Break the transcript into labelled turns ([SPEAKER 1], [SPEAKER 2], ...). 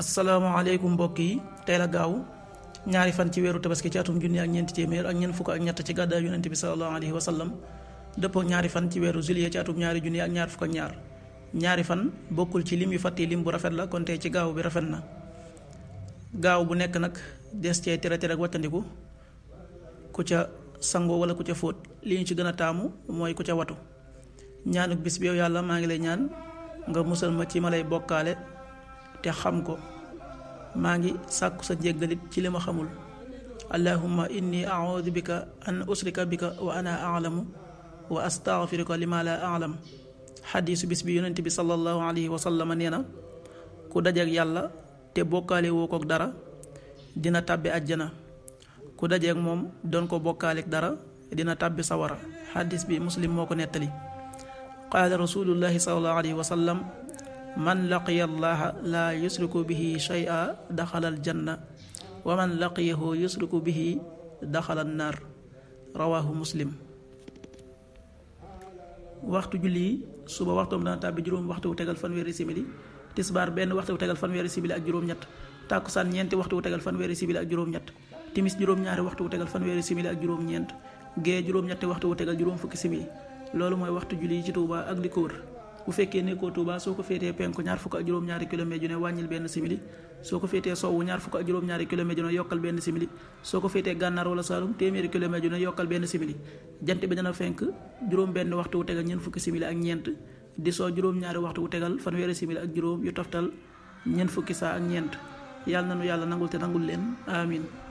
[SPEAKER 1] asalaamaaleykum mbokk yi tey la gaaw ñaari fan ci weeru tabaski ci atum junni ak ñeenti ci téeméer ak ñeent fukk ak ñett ci gàddaay yonente bi salallahu alayhi wa sallam ñaari fan ci weeru juillet ci atum ñaari junni ak ñaari fan bokkul ci lim yu fàttee lim bu rafet la kon tey ci gaaw bi rafet na gaaw bu nekk nag des cee tere tere ak wattandiku ku ca sangoo wala ku ca fóot li ñu ci gën a taamu mooy ku ca watu ñaanuk bis bi yow yàlla maa ngi lay ñaan nga musal ma ci ma lay bokkaale te xam ko maa ngi sàkku sa jéggalit ci li ma xamul allahumma inni audu bika an usrika bika wa ana alamu wa astaghfiruka lima la alam xadiisu bis bi yonent bi sallallahu alayhi wa sallam nee na ku dajeeg yàlla te bokkaale woo koog dara dina tàbbi àjjana ku dajeeg moom doon ko bokkaaleeg dara dina tàbbi sawara xadiis bi muslim moo ko nettali qaala rasulullahi sallallahu alayhi wa sallam man laqiya allaha la yusriku bihi shay'a dakhala al-janna wa man laqiyahu yusriku bihi dakhala an-nar rawahu muslim waxtu julli suba waxtum dana tabbi juroom waxtu tegal fanweri simili tisbar ben waxtu tegal fanweri simili ak juroom ñet takusan ñent waxtu tegal fanweri simili ak juroom ñet timis juroom ñaari waxtu tegal fanweri simili ak juroom ñent ge juroom ñet waxtu tegal juroom fukki simili lolu moy waxtu julli ci touba ak liko wër bu fekkee nekkoo Touba soo ko féetee penku ñaar fukk ak juróom-ñaari kilomètre ju ne wàññil benn simili soo ko féetee sowwu ñaar fukk ak juróom-ñaari kilomètre ju ne yokkal benn simili soo ko féetee gànnaar wala Saalum téeméeri kilomètre ju ne yokkal benn jant bi dana fenk juróom benn waxtu wu tegal ñeent fukki simili ak ñeent di soo juróom-ñaari waxtu wu tegal fanweeri simili ak juróom yu toftal ñeent fukki saa ak ñeent yàlla nanu yàlla nangul te nangul leen amin